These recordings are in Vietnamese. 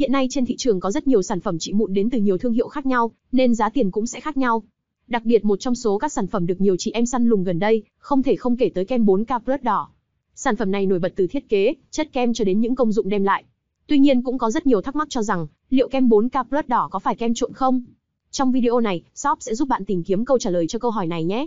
Hiện nay trên thị trường có rất nhiều sản phẩm trị mụn đến từ nhiều thương hiệu khác nhau, nên giá tiền cũng sẽ khác nhau. Đặc biệt một trong số các sản phẩm được nhiều chị em săn lùng gần đây, không thể không kể tới kem 4K Plus đỏ. Sản phẩm này nổi bật từ thiết kế, chất kem cho đến những công dụng đem lại. Tuy nhiên cũng có rất nhiều thắc mắc cho rằng, liệu kem 4K Plus đỏ có phải kem trộn không? Trong video này, shop sẽ giúp bạn tìm kiếm câu trả lời cho câu hỏi này nhé.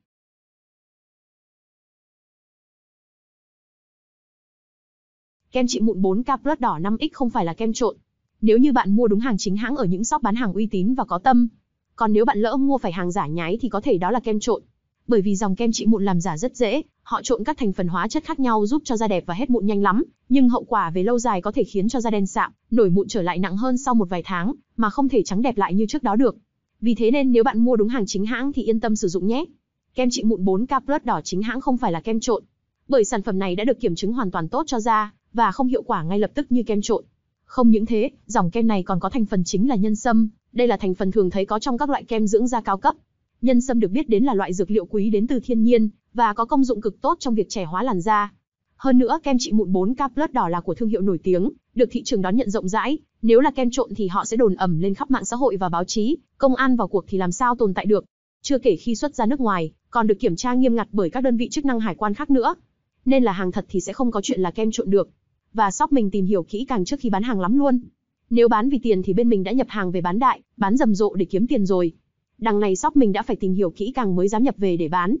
kem trị mụn 4K Plus đỏ 5X không phải là kem trộn. Nếu như bạn mua đúng hàng chính hãng ở những shop bán hàng uy tín và có tâm, còn nếu bạn lỡ mua phải hàng giả nhái thì có thể đó là kem trộn. Bởi vì dòng kem trị mụn làm giả rất dễ, họ trộn các thành phần hóa chất khác nhau giúp cho da đẹp và hết mụn nhanh lắm, nhưng hậu quả về lâu dài có thể khiến cho da đen sạm, nổi mụn trở lại nặng hơn sau một vài tháng, mà không thể trắng đẹp lại như trước đó được. Vì thế nên nếu bạn mua đúng hàng chính hãng thì yên tâm sử dụng nhé. Kem trị mụn 4K Plus đỏ chính hãng không phải là kem trộn. Bởi sản phẩm này đã được kiểm chứng hoàn toàn tốt cho da, và không hiệu quả ngay lập tức như kem trộn. Không những thế, dòng kem này còn có thành phần chính là nhân sâm, đây là thành phần thường thấy có trong các loại kem dưỡng da cao cấp. Nhân sâm được biết đến là loại dược liệu quý đến từ thiên nhiên và có công dụng cực tốt trong việc trẻ hóa làn da. Hơn nữa, kem trị mụn 4K Plus đỏ là của thương hiệu nổi tiếng, được thị trường đón nhận rộng rãi. Nếu là kem trộn thì họ sẽ đồn ẩm lên khắp mạng xã hội và báo chí, công an vào cuộc thì làm sao tồn tại được. Chưa kể khi xuất ra nước ngoài, còn được kiểm tra nghiêm ngặt bởi các đơn vị chức năng hải quan khác nữa. Nên là hàng thật thì sẽ không có chuyện là kem trộn được và shop mình tìm hiểu kỹ càng trước khi bán hàng lắm luôn. Nếu bán vì tiền thì bên mình đã nhập hàng về bán đại, bán rầm rộ để kiếm tiền rồi. Đằng này shop mình đã phải tìm hiểu kỹ càng mới dám nhập về để bán.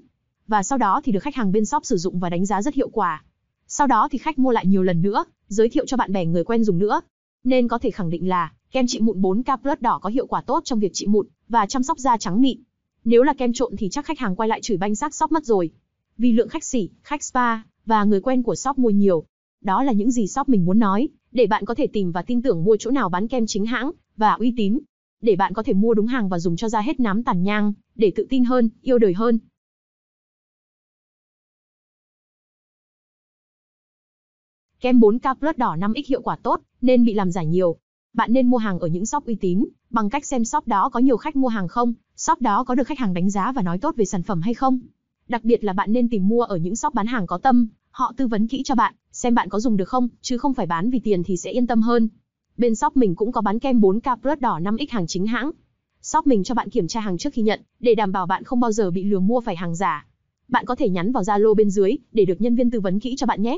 Và sau đó thì được khách hàng bên shop sử dụng và đánh giá rất hiệu quả. Sau đó thì khách mua lại nhiều lần nữa, giới thiệu cho bạn bè người quen dùng nữa. Nên có thể khẳng định là kem trị mụn 4K Plus đỏ có hiệu quả tốt trong việc trị mụn và chăm sóc da trắng mịn. Nếu là kem trộn thì chắc khách hàng quay lại chửi banh xác shop mất rồi. Vì lượng khách sỉ, khách spa và người quen của shop mua nhiều, đó là những gì shop mình muốn nói, để bạn có thể tìm và tin tưởng mua chỗ nào bán kem chính hãng và uy tín. Để bạn có thể mua đúng hàng và dùng cho ra hết nám tàn nhang, để tự tin hơn, yêu đời hơn. Kem 4K Plus đỏ 5X hiệu quả tốt, nên bị làm giả nhiều. Bạn nên mua hàng ở những shop uy tín, bằng cách xem shop đó có nhiều khách mua hàng không, shop đó có được khách hàng đánh giá và nói tốt về sản phẩm hay không. Đặc biệt là bạn nên tìm mua ở những shop bán hàng có tâm, Họ tư vấn kỹ cho bạn, xem bạn có dùng được không, chứ không phải bán vì tiền thì sẽ yên tâm hơn. Bên shop mình cũng có bán kem 4K Plus đỏ 5X hàng chính hãng. Shop mình cho bạn kiểm tra hàng trước khi nhận, để đảm bảo bạn không bao giờ bị lừa mua phải hàng giả. Bạn có thể nhắn vào Zalo bên dưới để được nhân viên tư vấn kỹ cho bạn nhé.